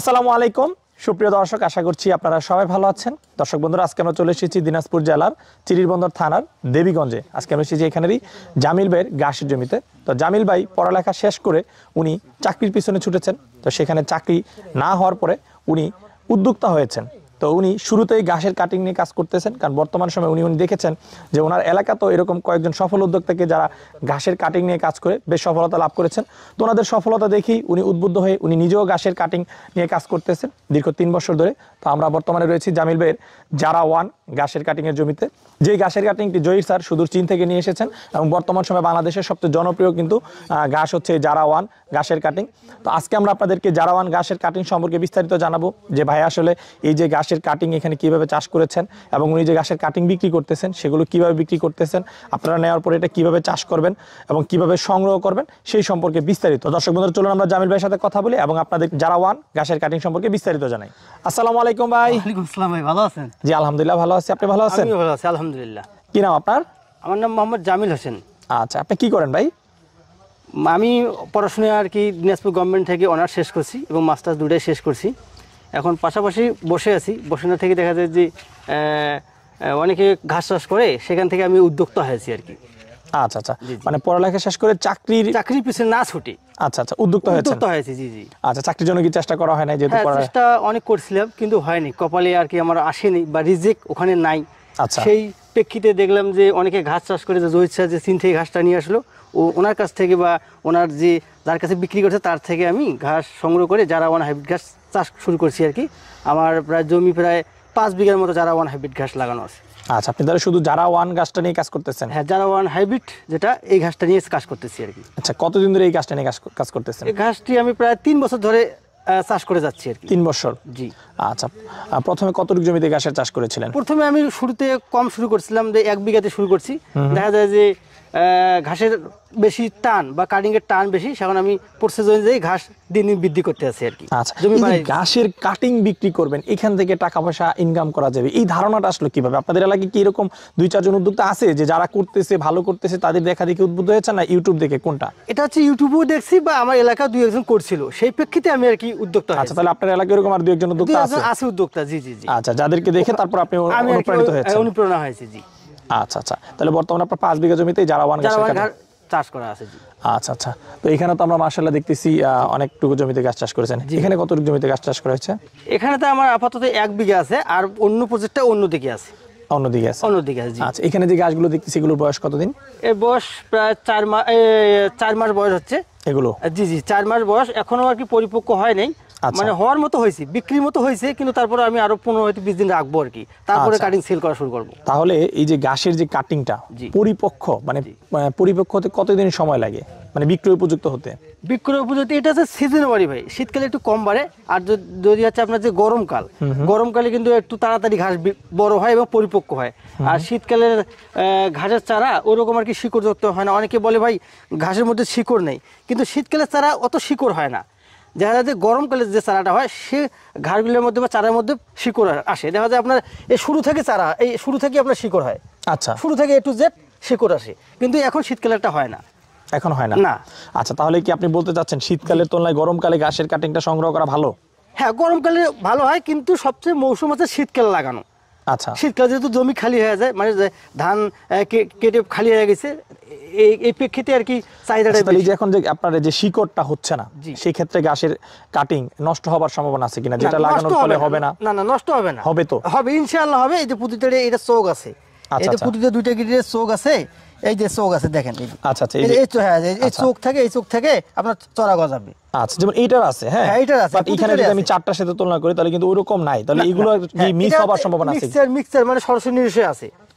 আসসালামু আলাইকুম সুপ্রিয় দর্শক আশা করছি আপনারা সবাই ভালো আছেন দর্শক বন্ধুরা আজকে আমরা চলে এসেছি দিনাজপুর জেলার চিরিরবন্দর থানার দেবীগঞ্জে আজকে আমরা এসেছি এখানেরই জামিল ভাইয়ের গাছের জমিতে তো জামিল ভাই পড়ালেখা শেষ করে উনি চাকরির পিছনে ছুটেছেন তো সেখানে চাকরি না হওয়ার পরে উনি উদ্যোক্তা হয়েছেন তো উনি শুরুতেই ঘাসের কাটিং নিয়ে কাজ করতেছেন কারণ বর্তমান সময় উনি উনি দেখেছেন যে ওনার এলাকা তো এরকম কয়েকজন সফল উদ্যোক্তাকে যারা ঘাসের কাটিং নিয়ে কাজ করে বেশ সফলতা লাভ করেছেন তো ওনাদের সফলতা দেখেই উনি উদ্বুদ্ধ হয়ে উনি নিজেও ঘাসের কাটিং নিয়ে কাজ করতেছেন দীর্ঘ তিন বছর ধরে তো আমরা বর্তমানে রয়েছি জামিল বের যারা ওয়ান ঘাসের কাটিংয়ের জমিতে যে ঘাসের কাটিংটি জয়ীর স্যার সুদূর চীন থেকে নিয়ে এসেছেন এবং বর্তমান সময় বাংলাদেশের সবচেয়ে জনপ্রিয় কিন্তু ঘাস হচ্ছে যারা ওয়ান গাছের কাটিং তো আজকে আমরা আপনাদেরকে জারাওয়ান গাছের কাটিং সম্পর্কে বিস্তারিত জানাবো যে ভাই আসলে এই যে গাছের কাটিং এখানে কিভাবে চাষ করেছেন এবং উনি যে গাছের কাটিং বিক্রি করতেছেন সেগুলো কিভাবে বিক্রি করতেছেন আপনারা নেওয়ার পরে এটা কিভাবে চাষ করবেন এবং কিভাবে সংগ্রহ করবেন সেই সম্পর্কে বিস্তারিত দর্শক বন্ধুরা চলুন আমরা জামিল ভাইয়ের সাথে কথা বলি এবং আপনাদের জারাওয়ান গাছের কাটিং সম্পর্কে বিস্তারিত জানাই আসসালামু আলাইকুম ভাই আসসালাম ভাই ভালো আছেন জি আলহামদুলিল্লাহ ভালো আছি আপনি ভালো আছেন ভালো আছি আলহামদুলিল্লাহ কি নাম আপনার আমার নাম মোহাম্মদ জামিল হোসেন আচ্ছা আপনি কি করেন ভাই আমি পড়াশোনায় আর কি দিনাজপুর গভর্নমেন্ট থেকে অনার্স শেষ করছি এবং মাস্টার্স দুটাই শেষ করছি এখন পাশাপাশি বসে আছি বসে না থেকে দেখা যায় যে অনেকে ঘাস চাষ করে সেখান থেকে আমি উদ্যোক্তা হয়েছি আর কি আচ্ছা আচ্ছা মানে পড়ালেখা শেষ করে চাকরির চাকরির পিছনে না ছুটি আচ্ছা আচ্ছা উদ্যোক্তা হয়েছে উদ্যোক্তা হয়েছে জি জি আচ্ছা চাকরির জন্য কি চেষ্টা করা হয় না যেহেতু হ্যাঁ, চেষ্টা অনেক করছিলাম কিন্তু হয়নি কপালে আর কি আমার আসেনি বা রিজেক্ট ওখানে নাই আচ্ছা সেই প্রেক্ষিতে দেখলাম যে অনেকে ঘাস চাষ করে যে জৈব যে সিন থেকে ঘাসটা নিয়ে আসলো ও ওনার কাছ থেকে বা ওনার যে যার কাছে বিক্রি করছে তার থেকে আমি ঘাস সংগ্রহ করে যারা ওয়ান হাইব্রিড ঘাস চাষ শুরু করছি আর কি আমার প্রায় জমি প্রায় পাঁচ বিঘার মতো যারা ওয়ান হাইব্রিড ঘাস লাগানো আছে আচ্ছা আপনি তাহলে শুধু যারা ওয়ান গাছটা নিয়ে কাজ করতেছেন হ্যাঁ যারা ওয়ান হাইব্রিড যেটা এই ঘাসটা নিয়ে কাজ করতেছি আর কি আচ্ছা কতদিন ধরে এই গাছটা নিয়ে কাজ করতেছেন এই ঘাসটি আমি প্রায় তিন বছর ধরে চাষ করে যাচ্ছি আর কি তিন বছর জি আচ্ছা প্রথমে কতটুকু জমিতে ঘাসের চাষ করেছিলেন প্রথমে আমি শুরুতে কম শুরু করছিলাম যে এক বিঘাতে শুরু করছি দেখা যায় যে ঘাসের বেশি টান বা কাটিং এর টান বেশি সেখানে আমি প্রসেস অনুযায়ী ঘাস দিন দিন বৃদ্ধি করতে আছি আর কি আচ্ছা জমি ঘাসের কাটিং বিক্রি করবেন এখান থেকে টাকা পয়সা ইনকাম করা যাবে এই ধারণাটা আসলো কিভাবে আপনাদের এলাকায় কি এরকম দুই চারজন উদ্যোক্তা আছে যে যারা করতেছে ভালো করতেছে তাদের দেখা দেখে উদ্বুদ্ধ হয়েছে না ইউটিউব দেখে কোনটা এটা হচ্ছে ইউটিউবেও দেখছি বা আমার এলাকা দুই একজন করছিল সেই প্রেক্ষিতে আমি আর কি উদ্যোক্তা আচ্ছা তাহলে আপনার এলাকায় এরকম আর দুই একজন উদ্যোক্তা আছে আছে উদ্যোক্তা জি জি জি আচ্ছা যাদেরকে দেখে তারপর আপনি অনুপ্রাণিত হয়েছে অনুপ্রেরণা হয়েছে জি আচ্ছা আচ্ছা তাহলে বর্তমানে আপনার পাঁচ বিঘা জমিতে জারাওয়ান চাষ করা আছে আচ্ছা আচ্ছা তো এখানে তো আমরা মার্শাল্লাহ দেখতেছি অনেকটুকু জমিতে গাছ চাষ করেছেন এখানে কতটুকু জমিতে গাছ চাষ করা হয়েছে এখানে তো আমার আপাতত এক বিঘা আছে আর অন্য প্রজেক্টটা অন্যদিকে আছে অন্যদিকে আছে অন্যদিকে আছে আচ্ছা এখানে যে গাছগুলো দেখতেছি এগুলোর বয়স কতদিন এর বয়স প্রায় চার মাস চার মাস বয়স হচ্ছে এগুলো জি জি চার মাস বয়স এখনও আর কি পরিপক্ক হয় নাই আচ্ছা। মানে হওয়ার মতো হয়েছে বিক্রির মতো হয়েছে কিন্তু তারপরে আমি আরো পনেরো হয়তো বিশ দিন রাখবো আর কি তারপরে কাটিং আচ্ছা। সেল করা শুরু করবো তাহলে এই যে গাছের যে কাটিংটা পরিপক্ষ মানে পরিপক্ষ হতে কতদিন সময় লাগে মানে বিক্রয় উপযুক্ত হতে বিক্রয় উপযুক্ত এটা হচ্ছে সিজন বাড়ি ভাই শীতকালে একটু কম বাড়ে আর যদি হচ্ছে আপনার যে গরমকাল গরমকালে কিন্তু একটু তাড়াতাড়ি ঘাস বড় হয় এবং পরিপক্ক হয় আর শীতকালের ঘাসের চারা ওরকম আর কি শিকড় যুক্ত হয় না অনেকে বলে ভাই ঘাসের মধ্যে শিকড় নেই কিন্তু শীতকালের চারা অত শিকড় হয় না দেখা যায় যে গরমকালে যে চারাটা হয় সে ঘাসগুলোর মধ্যে বা চারার মধ্যে শিকড় আসে দেখা যায় আপনার এই শুরু থেকে চারা এই শুরু থেকে আপনার শিকড় হয় আচ্ছা শুরু থেকে এ টু জেড শিকড় আসে কিন্তু এখন শীতকালেরটা হয় না এখন হয় না না আচ্ছা তাহলে কি আপনি বলতে চাচ্ছেন শীতকালের তুলনায় গরমকালে গাছের কাটিংটা সংগ্রহ করা ভালো হ্যাঁ গরমকালে ভালো হয় কিন্তু সবচেয়ে মৌসুম আছে শীতকালে লাগানো আচ্ছা শীতকালে যেহেতু জমি খালি হয়ে যায় মানে ধান কেটে খালি হয়ে গেছে এই প্রেক্ষিতে আর কি চাহিদাটা আচ্ছা, যে এখন যে আপনার যে শিকড়টা হচ্ছে না সেই ক্ষেত্রে গাছের কাটিং নষ্ট হবার সম্ভাবনা আছে কিনা যেটা লাগানোর ফলে হবে না না না নষ্ট হবে না হবে তো হবে ইনশাআল্লাহ হবে এই যে পুঁতিতে এটা চোখ আছে আচ্ছা, এই যে আচ্ছা। পুঁতিতে দুইটা গিটের চোখ আছে এই যে চোখ আছে দেখেন আচ্ছা আচ্ছা এই চোখ হ্যাঁ এই আচ্ছা। চোখ থেকে এই চোখ থেকে আপনার চড়া গজাবে আচ্ছা যেমন এইটার আছে হ্যাঁ, হ্যাঁ এইটার আছে এখানে যদি আমি চারটার সাথে তুলনা করি তাহলে কিন্তু নাই তাহলে এগুলো হ্যাঁ, মানে সরাসরি আছে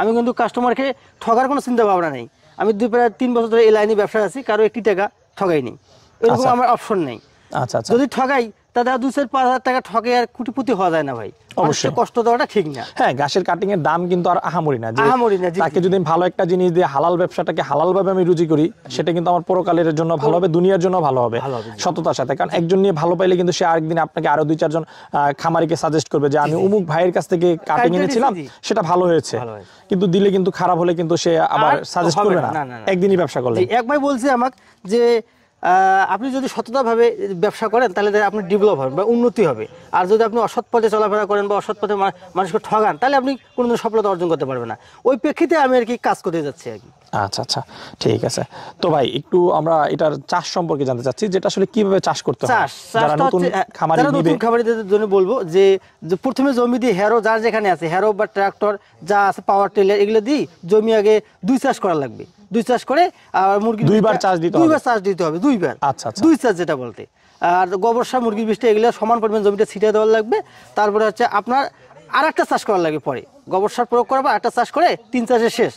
আমি কিন্তু কাস্টমারকে ঠগার কোনো চিন্তা ভাবনা নেই আমি দুই প্রায় তিন বছর ধরে এই লাইনে ব্যবসায় আছি কারো একটি টাকা ঠগাইনি এরকম আচ্ছা। আমার অপশন নেই আচ্ছা, আচ্ছা যদি ঠগাই তা দাদা পাঁচ হাজার টাকা ঠকে আর কুটিপুতি হওয়া যায় না ভাই অবশ্যই কষ্ট দেওয়াটা ঠিক না হ্যাঁ কাটিং এর দাম কিন্তু আর আহামরি না আহামরি না তাকে যদি ভালো একটা জিনিস দিয়ে হালাল ব্যবসাটাকে হালাল ভাবে আমি রুজি করি সেটা কিন্তু আমার পরকালের জন্য ভালো হবে দুনিয়ার জন্য ভালো হবে সততার সাথে কারণ একজন নিয়ে ভালো পাইলে কিন্তু সে আরেকদিন আপনাকে আরো দুই চারজন খামারিকে সাজেস্ট করবে যে আমি অমুক ভাইয়ের কাছ থেকে কাটিং এনেছিলাম সেটা ভালো হয়েছে কিন্তু দিলে কিন্তু খারাপ হলে কিন্তু সে আবার সাজেস্ট করবে না একদিনই ব্যবসা করলে এক ভাই বলছে আমাকে যে আপনি যদি সততাভাবে ব্যবসা করেন তাহলে আপনি ডেভেলপ হবেন বা উন্নতি হবে আর যদি আপনি অসৎ পথে চলাফেরা করেন বা অসৎ পথে মানুষকে ঠগান তাহলে আপনি কোনোদিন সফলতা অর্জন করতে পারবেন না ওই প্রেক্ষিতে আমি আর কি কাজ করতে যাচ্ছি আর কি আচ্ছা আচ্ছা ঠিক আছে তো ভাই একটু আমরা এটার চাষ সম্পর্কে জানতে চাচ্ছি যেটা আসলে কিভাবে চাষ করতে হয় যারা নতুন খামারি নতুন খামারিদের জন্য বলবো যে প্রথমে জমি দিয়ে হ্যারো যার যেখানে আছে হ্যারো বা ট্রাক্টর যা আছে পাওয়ার টিলার এগুলো দিয়ে জমি আগে দুই চাষ করা লাগবে দুই চাষ করে আর মুরগি দুইবার চাষ দিতে হবে দুইবার চাষ দিতে হবে দুইবার আচ্ছা আচ্ছা দুই চাষ যেটা বলতে আর গোবর সার মুরগির বিষটা এগুলো সমান পরিমাণ জমিটা ছিটিয়ে দেওয়া লাগবে তারপরে হচ্ছে আপনার আর একটা চাষ করা লাগবে পরে গোবর সার প্রয়োগ করা বা একটা চাষ করে তিন চাষের শেষ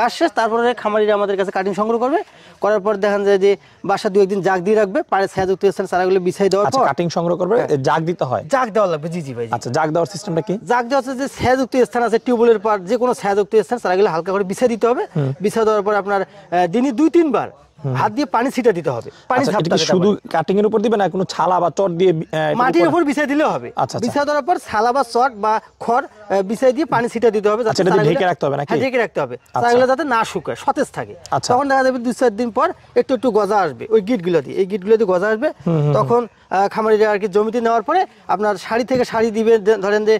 কাজ শেষ তারপরে খামারিরা আমাদের কাছে কাটিং সংগ্রহ করবে করার পর দেখান যায় যে বাসা দু একদিন জাগ দিয়ে রাখবে পাড়ে ছায়াযুক্ত স্থানে চারাগুলো বিছাই দেওয়ার কাটিং আচ্ছা, সংগ্রহ করবে হ্যাঁ। জাগ দিতে হয় জাগ দেওয়া লাগবে জি জি ভাই আচ্ছা জাগ দেওয়ার সিস্টেমটা কি জাগ দেওয়া হচ্ছে যে যুক্ত স্থান আছে টিউবওয়েলের পার যে কোনো যুক্ত স্থান চারাগুলো হালকা করে বিছাই দিতে হবে বিছাই দেওয়ার পর আপনার দিনই দুই তিনবার হাত দিয়ে পানি ছিটা দিতে হবে পানি আচ্ছা, শুধু কাটিং এর উপর না কোনো ছালা বা চট দিয়ে মাটির উপর বিছাই দিলে হবে আচ্ছা, আচ্ছা। বিছাই দেওয়ার পর ছালা বা চট বা খড় বিছাই দিয়ে পানি ছিটা দিতে হবে ঢেকে রাখতে হবে হ্যাঁ, ঢেকে রাখতে হবে যাতে না শুকায় সতেজ থাকে তখন দেখা যাবে দুই চার দিন পর একটু একটু গজা আসবে ওই গিটগুলো দিয়ে এই গিটগুলো দিয়ে গজা আসবে তখন খামারি আর কি জমিতে নেওয়ার পরে আপনার শাড়ি থেকে শাড়ি দিবে ধরেন যে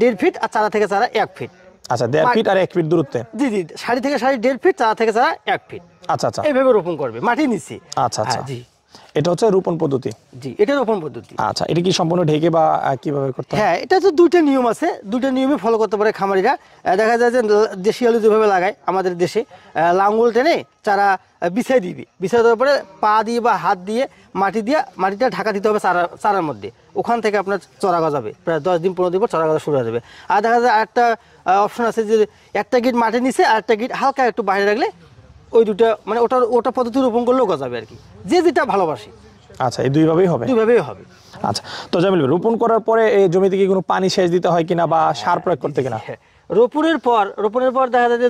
দেড় ফিট আর চারা থেকে চারা এক ফিট আচ্ছা দেড় ফিট আর এক ফিট দূরত্বে জি জি শাড়ি থেকে শাড়ি দেড় ফিট চারা থেকে চারা এক ফিট আচ্ছা আচ্ছা এইভাবে রোপণ করবে মাটি নিচে আচ্ছা আচ্ছা হ্যাঁ, জি এটা হচ্ছে রোপণ পদ্ধতি জি এটা রোপণ পদ্ধতি আচ্ছা এটা কি সম্পূর্ণ ঢেকে বা কিভাবে করতে হ্যাঁ এটা তো দুইটা নিয়ম আছে দুইটা নিয়মে ফলো করতে পারে খামারিরা দেখা যায় যে দেশি আলু যেভাবে লাগায় আমাদের দেশে লাঙ্গল টেনে চারা বিছাই দিবি বিছাই দেওয়ার পরে পা দিয়ে বা হাত দিয়ে মাটি দিয়ে মাটিটা ঢাকা দিতে হবে চারা চারার মধ্যে ওখান থেকে আপনার চড়া গজাবে প্রায় দশ দিন পনেরো দিন পর চড়া গজা শুরু হয়ে যাবে আর দেখা যায় আরেকটা অপশন আছে যে একটা গিট মাটির নিচে আরেকটা গিট হালকা একটু বাইরে রাখলে ওই দুটা মানে ওটা ওটা পদ্ধতি রোপণ করলেও গজাবে আর কি যে যেটা ভালোবাসে আচ্ছা এই দুইভাবেই হবে দুইভাবেই হবে আচ্ছা তো জামিল রোপণ করার পরে এই জমিতে কি কোনো পানি সেচ দিতে হয় কিনা বা সার প্রয়োগ করতে কিনা হ্যাঁ, হ্যাঁ। রোপণের পর রোপণের পর দেখা যায় যে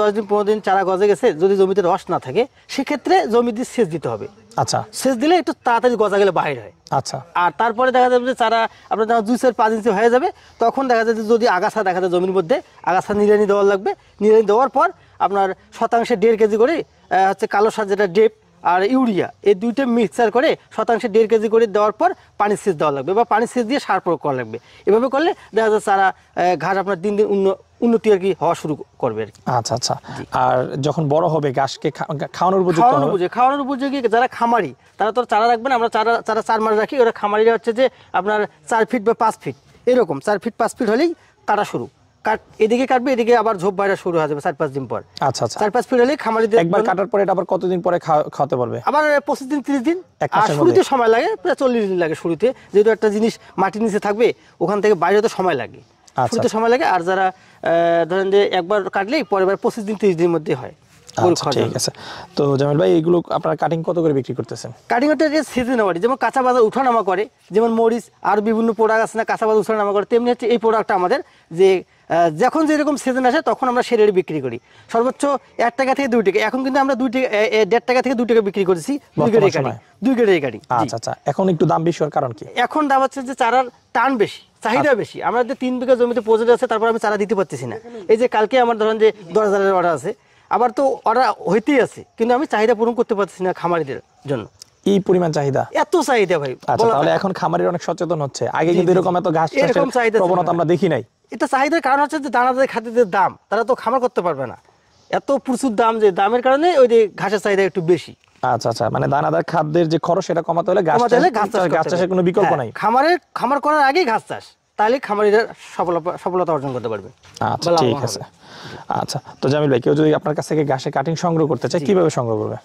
দশ দিন পনেরো দিন চারা গজে গেছে যদি জমিতে রস না থাকে সেক্ষেত্রে জমি দিয়ে সেচ দিতে হবে আচ্ছা সেচ দিলে একটু তাড়াতাড়ি গজা গেলে বাহির হয় আচ্ছা আর তারপরে দেখা যাবে যে চারা আপনার যখন দুই চার পাঁচ ইঞ্চি হয়ে যাবে তখন দেখা যায় যে যদি আগাছা দেখা যায় জমির মধ্যে আগাছা নিড়ানি দেওয়া লাগবে নিড়ানি দেওয়ার পর আপনার শতাংশে দেড় কেজি করে হচ্ছে কালো সার যেটা ডেপ আর ইউরিয়া এই দুইটা মিক্সার করে শতাংশে দেড় কেজি করে দেওয়ার পর পানি সেচ দেওয়া লাগবে বা পানি সেচ দিয়ে সার প্রয়োগ করা লাগবে এভাবে করলে দেখা যায় চারা ঘাস আপনার দিন দিন উন্নতি আর কি হওয়া শুরু করবে আর কি আচ্ছা আচ্ছা আর যখন বড় হবে ঘাসকে খাওয়ানোর উপযোগী খাওয়ানোর উপযোগী খাওয়ানোর উপযোগী যারা খামারি তারা তো চারা রাখবেন আমরা চারা চারা চার মাস রাখি ওরা খামারিরা হচ্ছে যে আপনার চার ফিট বা পাঁচ ফিট এরকম চার ফিট পাঁচ ফিট হলেই কাটা শুরু এদিকে কাটবে এদিকে আবার ঝোপ বাইরা শুরু হয়ে যাবে চার পাঁচ দিন পর আচ্ছা আচ্ছা চার পাঁচ খামারি একবার কাটার পরে আবার কতদিন পরে খাওয়াতে পারবে আবার পঁচিশ দিন তিরিশ দিন শুরুতে সময় লাগে প্রায় চল্লিশ দিন লাগে শুরুতে যেহেতু একটা জিনিস মাটির নিচে থাকবে ওখান থেকে বাইরে তো সময় লাগে আচ্ছা, শুরুতে আচ্ছা। সময় লাগে আর যারা ধরেন যে একবার কাটলেই পরের বার পঁচিশ দিন তিরিশ দিনের মধ্যে হয় আচ্ছা, তো ভাই এগুলো কাটিং কত করে বিক্রি করতেছেন যে যেমন কাঁচা বাজার উঠানামা করে যেমন মরিচ আর বিভিন্ন প্রোডাক্ট আছে না কাঁচা বাজার উঠানামা করে তেমনি হচ্ছে এই প্রোডাক্টটা আমাদের যে যখন যেরকম সিজন আসে তখন আমরা সে বিক্রি করি সর্বোচ্চ এক টাকা থেকে দুই টাকা এখন কিন্তু আমরা দুই টাকা দেড় টাকা থেকে দুই টাকা বিক্রি করেছি দুই গেড়ে গাড়ি দুই গেড়ে গাড়ি আচ্ছা আচ্ছা এখন একটু দাম বেশি হওয়ার কারণ কি এখন দাম হচ্ছে যে চারার টান বেশি চাহিদা আচ্ছা। বেশি আমাদের তিন বিঘা জমিতে প্রজেক্ট আছে তারপর আমি চারা দিতে পারতেছি না এই যে কালকে আমার ধরেন যে দশ হাজারের অর্ডার আছে আবার তো অর্ডার হইতেই আছে কিন্তু আমি চাহিদা পূরণ করতে পারছি না খামারিদের জন্য এই পরিমাণ চাহিদা এত চাহিদা ভাই আচ্ছা, তাহলে এখন অনেক সচেতন হচ্ছে আগে কিন্তু এরকম এত এরকম চাহিদা প্রবণতা আমরা দেখি নাই এটা চাহিদার কারণ হচ্ছে যে খাদ্যের দাম তারা তো খামার করতে পারবে না এত প্রচুর দাম যে দামের কারণে ওই যে ঘাসের চাহিদা একটু বেশি আচ্ছা আচ্ছা মানে দানাদার খাদ্যের যে খরচ সেটা কমাতে হলে গাছ চাষের কোনো বিকল্প হ্যাঁ, নাই খামারের খামার করার আগে ঘাস চাষ তাহলে খামারিরা সফলতা অর্জন করতে পারবে আচ্ছা ঠিক আছে আচ্ছা তো জামিল ভাই কেউ যদি আপনার কাছ থেকে ঘাসে কাটিং সংগ্রহ করতে চায় কিভাবে সংগ্রহ করবে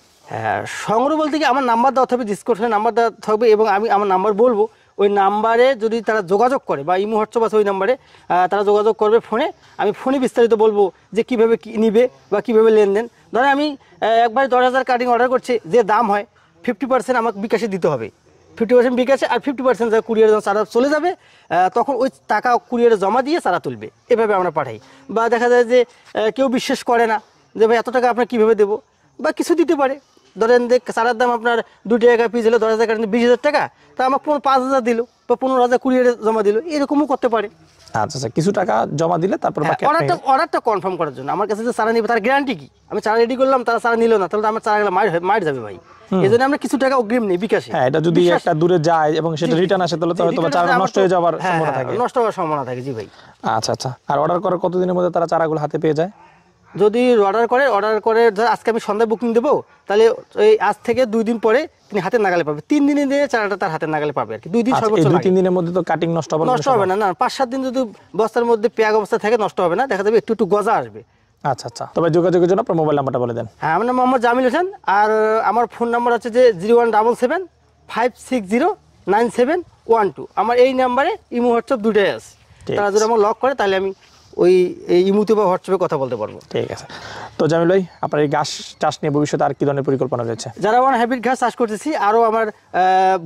হ্যাঁ সংগ্রহ বলতে কি আমার নাম্বার দেওয়া থাকবে ডিসক্রিপশনে নাম্বার দেওয়া থাকবে এবং আমি আমার নাম্বার বলবো ওই নাম্বারে যদি তারা যোগাযোগ করে বা ইমো হোয়াটসঅ্যাপ আছে ওই নাম্বারে তারা যোগাযোগ করবে ফোনে আমি ফোনে বিস্তারিত বলবো যে কিভাবে কী নিবে বা কিভাবে লেনদেন ধরেন আমি একবার দশ হাজার কাটিং অর্ডার করছি যে দাম হয় ফিফটি পার্সেন্ট আমাকে বিকাশে দিতে হবে ফিফটি পার্সেন্ট বিকাশে আর ফিফটি পার্সেন্ট কুরিয়ার যখন সারা চলে যাবে তখন ওই টাকা কুরিয়ারে জমা দিয়ে সারা তুলবে এভাবে আমরা পাঠাই বা দেখা যায় যে কেউ বিশ্বাস করে না যে ভাই এত টাকা আপনার কীভাবে দেবো বা কিছু দিতে পারে ধরেন যে সারার দাম আপনার দু টাকা পিস দিলো দশ হাজার কাটেন বিশ হাজার টাকা তা আমার পনেরো পাঁচ হাজার দিল বা পনেরো হাজার কুড়িয়ারে জমা দিল এরকমও করতে পারে আচ্ছা আচ্ছা কিছু টাকা জমা দিলে তারপর হ্যাঁ, অর্ডারটা অর্ডারটা কনফার্ম করার জন্য আমার কাছে যে সারা নেবে তার গ্যারান্টি কি আমি চারা রেডি করলাম তারা সারা নিল না তাহলে আমার গেলে মার মার যাবে ভাই এজন্য আমরা কিছু টাকা অগ্রিম নেই বিকাশে হ্যাঁ এটা যদি একটা দূরে যায় এবং সেটা রিটার্ন আসে তাহলে তো চারা নষ্ট হয়ে যাওয়ার হ্যাঁ, সম্ভাবনা হ্যাঁ, থাকে নষ্ট হওয়ার সম্ভাবনা থাকে জি ভাই আচ্ছা আচ্ছা আর অর্ডার করার কতদিনের মধ্যে তারা চারাগুলো হাতে পেয়ে যায় যদি অর্ডার করে অর্ডার করে ধর আজকে আমি সন্ধ্যায় বুকিং দেবো তাহলে এই আজ থেকে দুই দিন পরে তিনি হাতে নাগালে পাবে তিন দিনের দিনে চারাটা তার হাতে নাগালে পাবে আর কি দুই দিন আচ্ছা, সর্বোচ্চ দুই তিন দিনের মধ্যে তো কাটিং নষ্ট হবে নষ্ট হবে না না পাঁচ সাত দিন যদি বস্তার মধ্যে পেয়াগ অবস্থা থাকে নষ্ট হবে না দেখা যাবে একটু একটু গজা আসবে আচ্ছা আচ্ছা তবে যোগাযোগের জন্য আপনার মোবাইল নাম্বারটা বলে দেন হ্যাঁ আমার নাম মোহাম্মদ জামিল হোসেন আর আমার ফোন নাম্বার হচ্ছে যে zero one double seven five six zero nine seven one two আমার এই নাম্বারে ইমো হোয়াটসঅ্যাপ দুটাই আছে তারা যদি আমার লক করে তাহলে আমি ওই ইমুতে বা হোয়াটসঅ্যাপে কথা বলতে পারবো ঠিক আছে তো জামিল ভাই আপনার এই ঘাস চাষ নিয়ে ভবিষ্যতে আর কি ধরনের পরিকল্পনা রয়েছে যারা আমার হ্যাবিট ঘাস চাষ করতেছি আরও আমার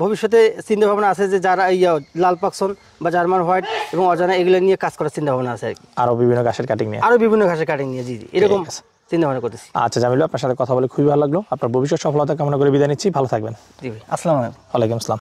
ভবিষ্যতে চিন্তা ভাবনা আছে যে যারা ইয়া লাল পাকসন বা জার্মান হোয়াইট এবং অজানা এগুলো নিয়ে কাজ করার চিন্তা ভাবনা আছে আরও বিভিন্ন ঘাসের কাটিং নিয়ে আরও বিভিন্ন ঘাসের কাটিং নিয়ে জি জি এরকম চিন্তা ভাবনা করতেছি আচ্ছা জামিল আপনার সাথে কথা বলে খুবই ভালো লাগলো আপনার ভবিষ্যৎ সফলতা কামনা করে বিদায় নিচ্ছি ভালো থাকবেন জি ভাই আসসালামু আলাইকুম আসসালাম